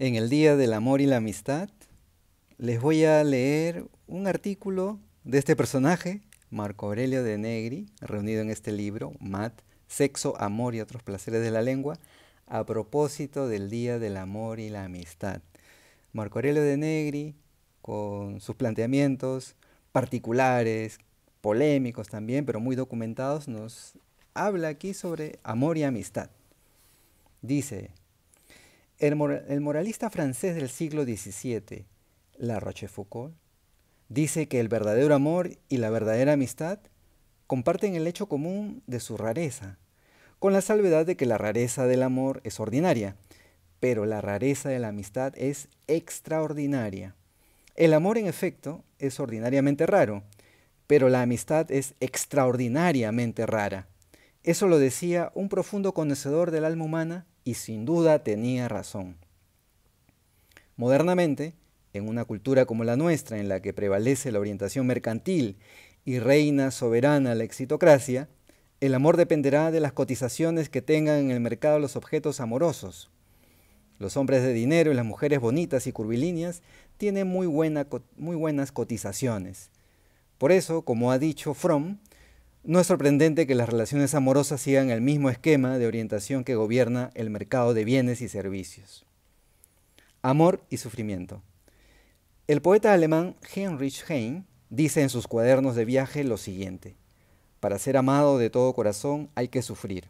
en el Día del Amor y la Amistad, les voy a leer un artículo de este personaje, Marco Aurelio de Negri, reunido en este libro, Mat, Sexo, Amor y otros placeres de la lengua, a propósito del Día del Amor y la Amistad. Marco Aurelio de Negri, con sus planteamientos particulares, polémicos también, pero muy documentados, nos habla aquí sobre amor y amistad. Dice, el, moralista francés del siglo XVII, La Rochefoucauld, dice que el verdadero amor y la verdadera amistad comparten el hecho común de su rareza, con la salvedad de que la rareza del amor es ordinaria, pero la rareza de la amistad es extraordinaria. El amor, en efecto, es ordinariamente raro, pero la amistad es extraordinariamente rara. Eso lo decía un profundo conocedor del alma humana y sin duda tenía razón. Modernamente, en una cultura como la nuestra, en la que prevalece la orientación mercantil y reina soberana la exitocracia, el amor dependerá de las cotizaciones que tengan en el mercado los objetos amorosos. Los hombres de dinero y las mujeres bonitas y curvilíneas tienen muy, muy buenas cotizaciones. Por eso, como ha dicho Fromm, no es sorprendente que las relaciones amorosas sigan el mismo esquema de orientación que gobierna el mercado de bienes y servicios. Amor y sufrimiento. El poeta alemán Heinrich Heine dice en sus cuadernos de viaje lo siguiente. Para ser amado de todo corazón hay que sufrir.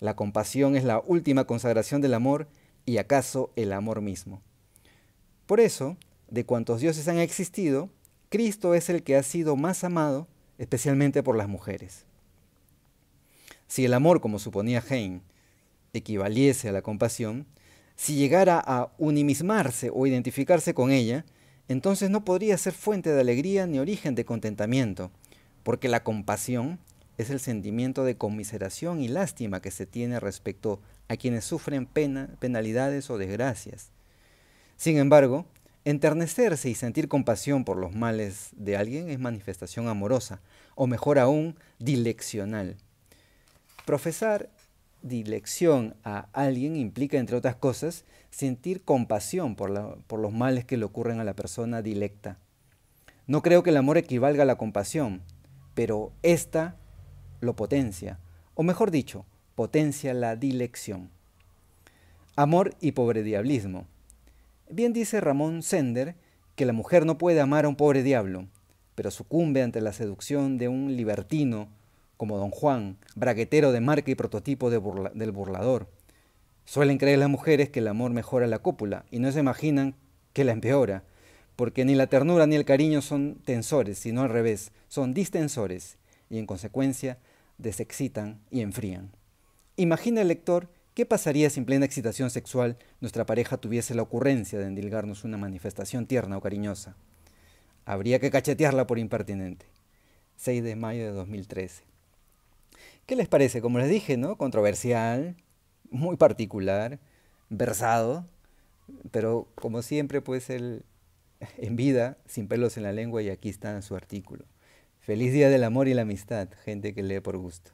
La compasión es la última consagración del amor y acaso el amor mismo. Por eso, de cuantos dioses han existido, Cristo es el que ha sido más amado especialmente por las mujeres. Si el amor, como suponía Heine, equivaliese a la compasión, si llegara a unimismarse o identificarse con ella, entonces no podría ser fuente de alegría ni origen de contentamiento, porque la compasión es el sentimiento de conmiseración y lástima que se tiene respecto a quienes sufren pena, penalidades o desgracias. Sin embargo, Enternecerse y sentir compasión por los males de alguien es manifestación amorosa, o mejor aún, dileccional. Profesar dilección a alguien implica, entre otras cosas, sentir compasión por, los males que le ocurren a la persona dilecta. No creo que el amor equivalga a la compasión, pero ésta lo potencia, o mejor dicho, potencia la dilección. Amor y pobre diablismo. Bien dice Ramón Sender que la mujer no puede amar a un pobre diablo, pero sucumbe ante la seducción de un libertino como don Juan, braguetero de marca y prototipo del burlador. Suelen creer las mujeres que el amor mejora la cópula y no se imaginan que la empeora, porque ni la ternura ni el cariño son tensores, sino al revés, son distensores y en consecuencia desexcitan y enfrían. Imagina el lector ¿Qué pasaría si en plena excitación sexual nuestra pareja tuviese la ocurrencia de endilgarnos una manifestación tierna o cariñosa? Habría que cachetearla por impertinente. 6 de mayo de 2013. ¿Qué les parece? Como les dije, ¿no? Controversial, muy particular, versado, pero como siempre, pues él en vida, sin pelos en la lengua, y aquí está su artículo. Feliz Día del Amor y la Amistad, gente que lee por gusto.